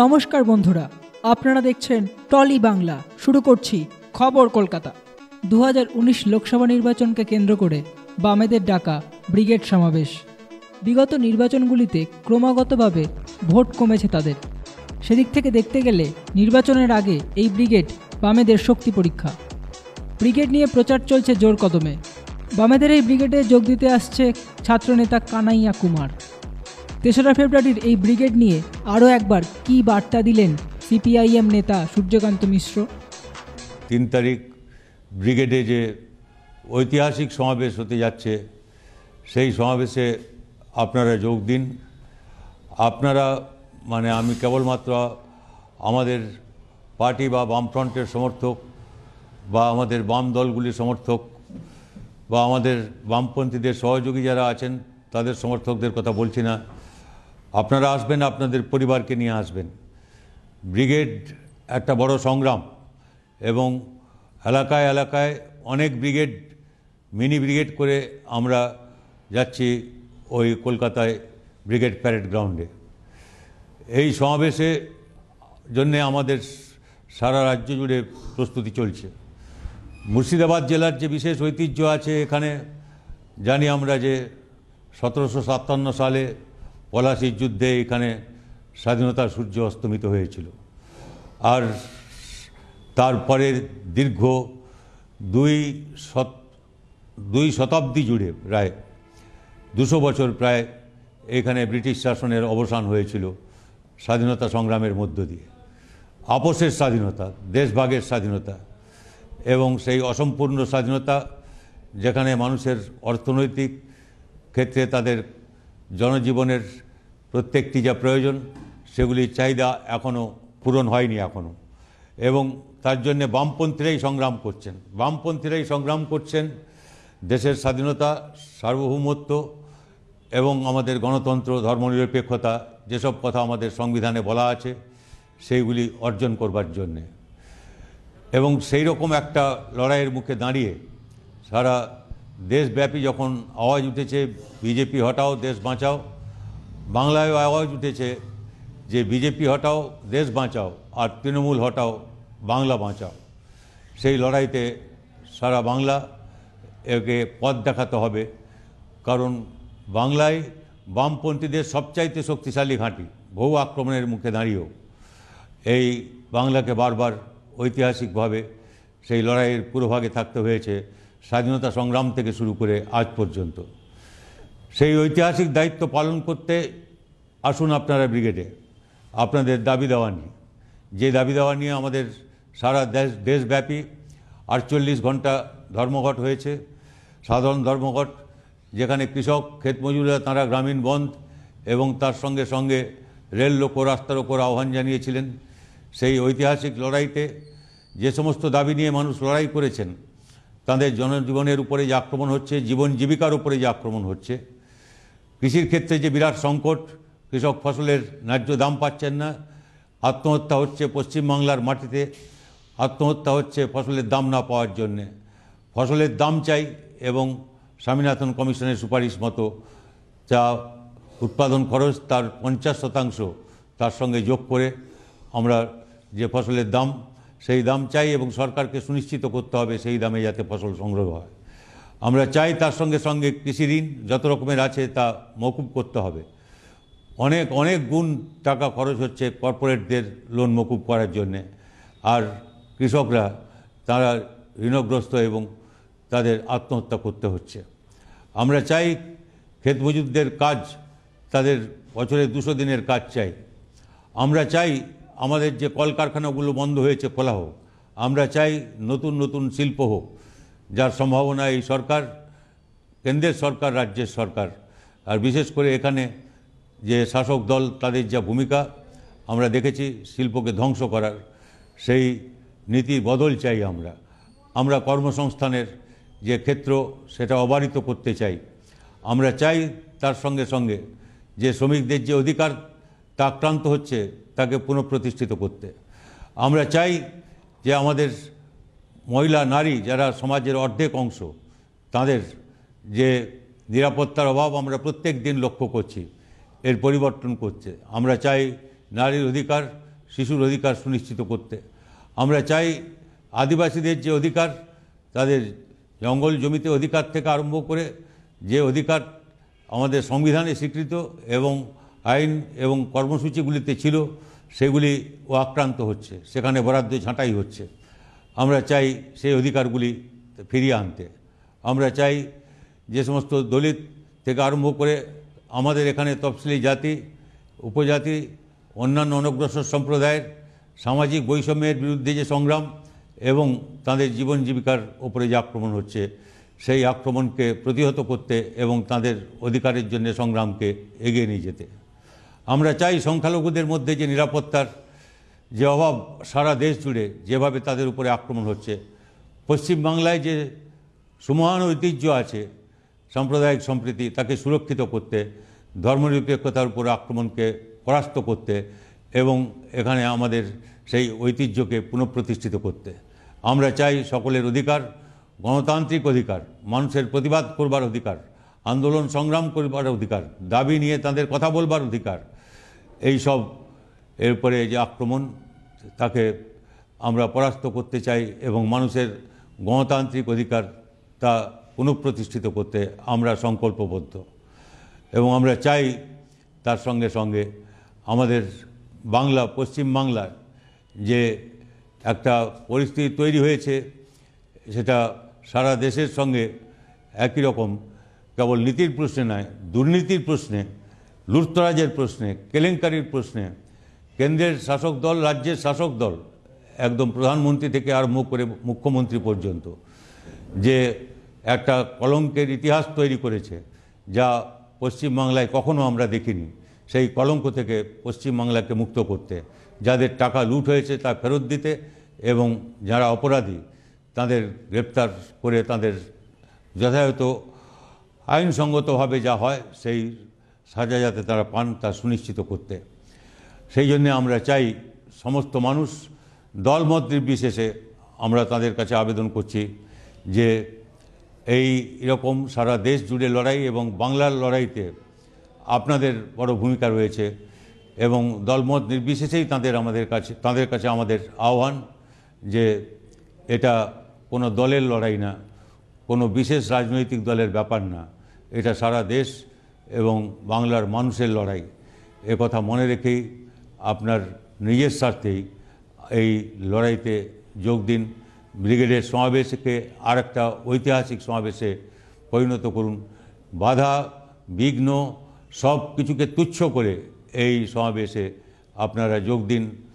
নমস্কার বন্ধুরা আপনারা দেখছেন টলি বাংলা শুরু করছি খবর কলকাতা দু লোকসভা নির্বাচনকে কেন্দ্র করে বামেদের ডাকা ব্রিগেড সমাবেশ বিগত নির্বাচনগুলিতে ক্রমাগতভাবে ভোট কমেছে তাদের সেদিক থেকে দেখতে গেলে নির্বাচনের আগে এই ব্রিগেড বামেদের শক্তি পরীক্ষা ব্রিগেড নিয়ে প্রচার চলছে জোর কদমে বামেদের এই ব্রিগেডে যোগ দিতে আসছে ছাত্রনেতা কানাইয়া কুমার তেসরা ফেব্রুয়ারির এই ব্রিগেড নিয়ে আরও একবার কি বার্তা দিলেন সিপিআইএম নেতা সূর্যকান্ত মিশ্র তিন তারিখ ব্রিগেডে যে ঐতিহাসিক সমাবেশ হতে যাচ্ছে সেই সমাবেশে আপনারা যোগ দিন আপনারা মানে আমি কেবলমাত্র আমাদের পার্টি বা বামফ্রন্টের সমর্থক বা আমাদের বাম দলগুলির সমর্থক বা আমাদের বামপন্থীদের সহযোগী যারা আছেন তাদের সমর্থকদের কথা বলছি না আপনারা আসবেন আপনাদের পরিবারকে নিয়ে আসবেন ব্রিগেড একটা বড় সংগ্রাম এবং এলাকায় এলাকায় অনেক ব্রিগেড মিনি ব্রিগেড করে আমরা যাচ্ছি ওই কলকাতায় ব্রিগেড প্যারেড গ্রাউন্ডে এই সমাবেশে জন্যে আমাদের সারা রাজ্য জুড়ে প্রস্তুতি চলছে মুর্শিদাবাদ জেলার যে বিশেষ ঐতিহ্য আছে এখানে জানি আমরা যে সতেরোশো সালে পলাশির যুদ্ধে এখানে স্বাধীনতার সূর্য অস্তমিত হয়েছিল আর তারপরে দীর্ঘ দুই শত দুই শতাব্দী জুড়ে প্রায় দুশো বছর প্রায় এখানে ব্রিটিশ শাসনের অবসান হয়েছিল স্বাধীনতা সংগ্রামের মধ্য দিয়ে আপোষের স্বাধীনতা দেশভাগের স্বাধীনতা এবং সেই অসম্পূর্ণ স্বাধীনতা যেখানে মানুষের অর্থনৈতিক ক্ষেত্রে তাদের জনজীবনের প্রত্যেকটি যা প্রয়োজন সেগুলির চাহিদা এখনও পূরণ হয়নি এখনও এবং তার জন্যে বামপন্থীরাই সংগ্রাম করছেন বামপন্থীরাই সংগ্রাম করছেন দেশের স্বাধীনতা সার্বভৌমত্ব এবং আমাদের গণতন্ত্র ধর্মনিরপেক্ষতা যেসব কথা আমাদের সংবিধানে বলা আছে সেইগুলি অর্জন করবার জন্যে এবং সেই রকম একটা লড়াইয়ের মুখে দাঁড়িয়ে সারা দেশব্যাপী যখন আওয়াজ উঠেছে বিজেপি হটাও দেশ বাঁচাও বাংলায় আওয়াজ উঠেছে যে বিজেপি হটাও দেশ বাঁচাও আর তৃণমূল হটাও বাংলা বাঁচাও সেই লড়াইতে সারা বাংলা একে পথ দেখাতে হবে কারণ বাংলায় বামপন্থীদের সবচাইতে শক্তিশালী ঘাঁটি বহু আক্রমণের মুখে দাঁড়িয়েও এই বাংলাকে বারবার ঐতিহাসিকভাবে সেই লড়াইয়ের পুরোভাগে থাকতে হয়েছে স্বাধীনতা সংগ্রাম থেকে শুরু করে আজ পর্যন্ত সেই ঐতিহাসিক দায়িত্ব পালন করতে আসুন আপনারা ব্রিগেডে আপনাদের দাবি দেওয়া নিয়ে যে দাবি দেওয়া নিয়ে আমাদের সারা দেশ দেশব্যাপী আটচল্লিশ ঘন্টা ধর্মঘট হয়েছে সাধারণ ধর্মঘট যেখানে কৃষক ক্ষেত মজুররা তাঁরা গ্রামীণ বন্ধ এবং তার সঙ্গে সঙ্গে রেল লোক রাস্তার ওপর আহ্বান জানিয়েছিলেন সেই ঐতিহাসিক লড়াইতে যে সমস্ত দাবি নিয়ে মানুষ লড়াই করেছেন তাদের জনজীবনের উপরে যে আক্রমণ হচ্ছে জীবন জীবিকার উপরে যে আক্রমণ হচ্ছে কৃষির ক্ষেত্রে যে বিরাট সংকট কৃষক ফসলের ন্যায্য দাম পাচ্ছেন না আত্মহত্যা হচ্ছে পশ্চিমবাংলার মাটিতে আত্মহত্যা হচ্ছে ফসলের দাম না পাওয়ার জন্যে ফসলের দাম চাই এবং স্বামীনাথন কমিশনের সুপারিশ মতো যা উৎপাদন খরচ তার পঞ্চাশ শতাংশ তার সঙ্গে যোগ করে আমরা যে ফসলের দাম সেই দাম চাই এবং সরকারকে সুনিশ্চিত করতে হবে সেই দামে যাতে ফসল সংগ্রহ হয় আমরা চাই তার সঙ্গে সঙ্গে কৃষি ঋণ যত রকমের আছে তা মকুব করতে হবে অনেক অনেক গুণ টাকা খরচ হচ্ছে কর্পোরেটদের লোন মকুব করার জন্যে আর কৃষকরা তারা ঋণগ্রস্ত এবং তাদের আত্মহত্যা করতে হচ্ছে আমরা চাই ক্ষেত মজুরদের কাজ তাদের বছরে দুশো দিনের কাজ চাই আমরা চাই আমাদের যে কলকারখানাগুলো বন্ধ হয়েছে খোলা হোক আমরা চাই নতুন নতুন শিল্প হোক যার সম্ভাবনা এই সরকার কেন্দ্রের সরকার রাজ্যের সরকার আর বিশেষ করে এখানে যে শাসক দল তাদের যা ভূমিকা আমরা দেখেছি শিল্পকে ধ্বংস করার সেই নীতি বদল চাই আমরা আমরা কর্মসংস্থানের যে ক্ষেত্র সেটা অবারিত করতে চাই আমরা চাই তার সঙ্গে সঙ্গে যে শ্রমিকদের যে অধিকার তা আক্রান্ত হচ্ছে তাকে পুনঃপ্রতিষ্ঠিত করতে আমরা চাই যে আমাদের মহিলা নারী যারা সমাজের অর্ধেক অংশ তাদের যে নিরাপত্তার অভাব আমরা প্রত্যেক দিন লক্ষ্য করছি এর পরিবর্তন করছে আমরা চাই নারীর অধিকার শিশুর অধিকার সুনিশ্চিত করতে আমরা চাই আদিবাসীদের যে অধিকার তাদের জঙ্গল জমিতে অধিকার থেকে আরম্ভ করে যে অধিকার আমাদের সংবিধানে স্বীকৃত এবং আইন এবং কর্মসূচিগুলিতে ছিল সেগুলি ও আক্রান্ত হচ্ছে সেখানে বরাদ্দ ছাঁটাই হচ্ছে আমরা চাই সেই অধিকারগুলি ফিরিয়ে আনতে আমরা চাই যে সমস্ত দলিত থেকে আরম্ভ করে আমাদের এখানে তফসিলি জাতি উপজাতি অন্যান্য অনগ্রসর সম্প্রদায়ের সামাজিক বৈষম্যের বিরুদ্ধে যে সংগ্রাম এবং তাদের জীবন জীবিকার ওপরে যে আক্রমণ হচ্ছে সেই আক্রমণকে প্রতিহত করতে এবং তাদের অধিকারের জন্য সংগ্রামকে এগিয়ে নিয়ে যেতে আমরা চাই সংখ্যালঘুদের মধ্যে যে নিরাপত্তার যে অভাব সারা দেশ জুড়ে যেভাবে তাদের উপরে আক্রমণ হচ্ছে পশ্চিমবাংলায় যে সুমহান ঐতিহ্য আছে সাম্প্রদায়িক সম্প্রীতি তাকে সুরক্ষিত করতে ধর্মনিরপেক্ষতার উপর আক্রমণকে পরাস্ত করতে এবং এখানে আমাদের সেই ঐতিহ্যকে পুনঃপ্রতিষ্ঠিত করতে আমরা চাই সকলের অধিকার গণতান্ত্রিক অধিকার মানুষের প্রতিবাদ করবার অধিকার আন্দোলন সংগ্রাম করবার অধিকার দাবি নিয়ে তাদের কথা বলবার অধিকার এই সব এরপরে যে আক্রমণ তাকে আমরা পরাস্ত করতে চাই এবং মানুষের গণতান্ত্রিক অধিকার তা পুনঃপ্রতিষ্ঠিত করতে আমরা সংকল্পবদ্ধ এবং আমরা চাই তার সঙ্গে সঙ্গে আমাদের বাংলা পশ্চিম বাংলার যে একটা পরিস্থিতি তৈরি হয়েছে সেটা সারা দেশের সঙ্গে একই রকম কেবল নীতির প্রশ্নে নয় দুর্নীতির প্রশ্নে লুটতরাজের প্রশ্নে কেলেঙ্কারির প্রশ্নে কেন্দ্রের শাসক দল রাজ্যের শাসক দল একদম প্রধানমন্ত্রী থেকে আরম্ভ করে মুখ্যমন্ত্রী পর্যন্ত যে একটা কলঙ্কের ইতিহাস তৈরি করেছে যা পশ্চিমবাংলায় কখনো আমরা দেখিনি সেই কলঙ্ক থেকে পশ্চিমবাংলাকে মুক্ত করতে যাদের টাকা লুট হয়েছে তা ফেরত দিতে এবং যারা অপরাধী তাদের গ্রেপ্তার করে তাদের যথাযথ আইনসঙ্গতভাবে যা হয় সেই সাজা যাতে তারা পান তা সুনিশ্চিত করতে সেই জন্যে আমরা চাই সমস্ত মানুষ দলমত নির্বিশেষে আমরা তাদের কাছে আবেদন করছি যে এই রকম সারা দেশ জুড়ে লড়াই এবং বাংলার লড়াইতে আপনাদের বড় ভূমিকা রয়েছে এবং দলমত নির্বিশেষেই তাদের আমাদের কাছে তাদের কাছে আমাদের আহ্বান যে এটা কোনো দলের লড়াই না কোনো বিশেষ রাজনৈতিক দলের ব্যাপার না এটা সারা দেশ এবং বাংলার মানুষের লড়াই এ কথা মনে রেখেই আপনার নিজের স্বার্থেই এই লড়াইতে যোগ দিন ব্রিগেডের সমাবেশকে আর একটা ঐতিহাসিক সমাবেশে পরিণত করুন বাধা বিঘ্ন সব কিছুকে তুচ্ছ করে এই সমাবেশে আপনারা যোগ দিন